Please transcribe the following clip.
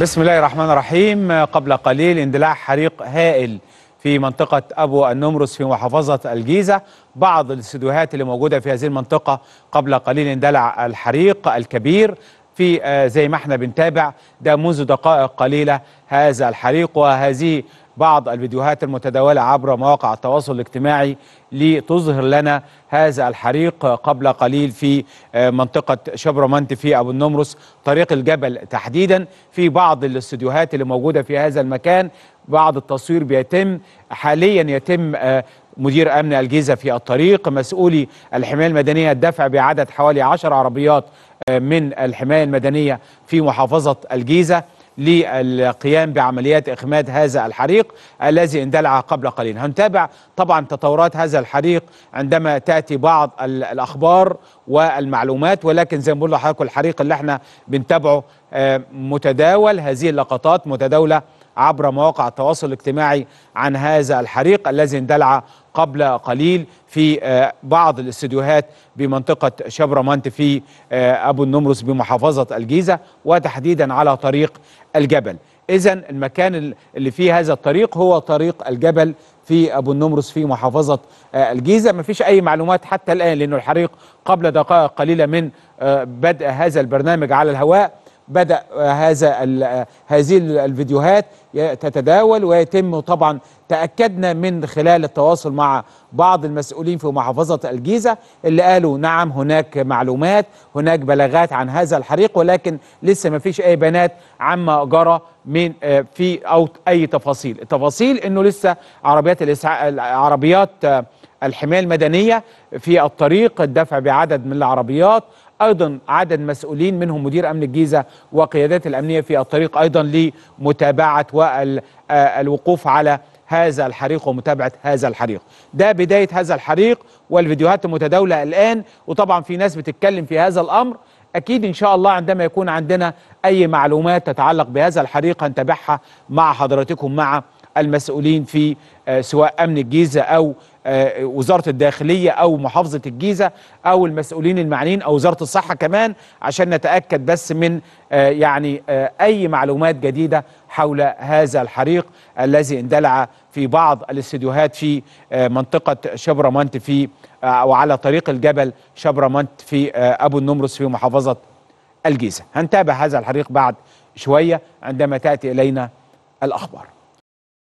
بسم الله الرحمن الرحيم قبل قليل اندلاع حريق هائل في منطقة أبو النمرس في محافظة الجيزة بعض الاستديوهات اللي موجودة في هذه المنطقة قبل قليل اندلع الحريق الكبير في آه، زي ما احنا بنتابع ده منذ دقائق قليلة هذا الحريق وهذه بعض الفيديوهات المتداولة عبر مواقع التواصل الاجتماعي لتظهر لنا هذا الحريق قبل قليل في آه، منطقة شبرمنت في أبو النمرس طريق الجبل تحديدا في بعض الاستديوهات اللي موجودة في هذا المكان بعض التصوير بيتم حاليا يتم آه، مدير أمن الجيزة في الطريق مسؤولي الحماية المدنية الدفع بعدد حوالي 10 عربيات آه، من الحماية المدنية في محافظة الجيزة للقيام بعمليات إخماد هذا الحريق الذي اندلع قبل قليل هنتابع طبعا تطورات هذا الحريق عندما تأتي بعض الأخبار والمعلومات ولكن زي ما بقول لحضرتك الحريق اللي احنا بنتابعه آه، متداول هذه اللقطات متداولة عبر مواقع التواصل الاجتماعي عن هذا الحريق الذي اندلع قبل قليل في آه، بعض الاستديوهات بمنطقة شبرمانت في آه، أبو النمرس بمحافظة الجيزة وتحديدا على طريق الجبل إذا المكان اللي فيه هذا الطريق هو طريق الجبل في أبو النمرس في محافظة آه، الجيزة مفيش أي معلومات حتى الآن لأنه الحريق قبل دقائق قليلة من بدء هذا البرنامج على الهواء بدأ هذا هذه الفيديوهات تتداول ويتم طبعا تأكدنا من خلال التواصل مع بعض المسؤولين في محافظة الجيزة اللي قالوا نعم هناك معلومات هناك بلاغات عن هذا الحريق ولكن لسه ما فيش أي بيانات عما جرى من في أو أي تفاصيل التفاصيل أنه لسه عربيات الإسعاف عربيات الحماية المدنية في الطريق الدفع بعدد من العربيات أيضا عدد مسؤولين منهم مدير أمن الجيزة وقيادات الأمنية في الطريق أيضا لمتابعة والوقوف آه، على هذا الحريق ومتابعة هذا الحريق ده بداية هذا الحريق والفيديوهات المتداولة الآن وطبعا في ناس بتتكلم في هذا الأمر أكيد إن شاء الله عندما يكون عندنا أي معلومات تتعلق بهذا الحريق هنتابعها مع حضراتكم مع المسؤولين في آه، سواء أمن الجيزة أو آه، وزاره الداخليه او محافظه الجيزه او المسؤولين المعنيين او وزاره الصحه كمان عشان نتاكد بس من آه، يعني آه، اي معلومات جديده حول هذا الحريق الذي اندلع في بعض الاستديوهات في منطقه شبرمنت في او على طريق الجبل شبرمنت في ابو النمرس في محافظه الجيزه هنتابع هذا الحريق بعد شويه عندما تاتي الينا الاخبار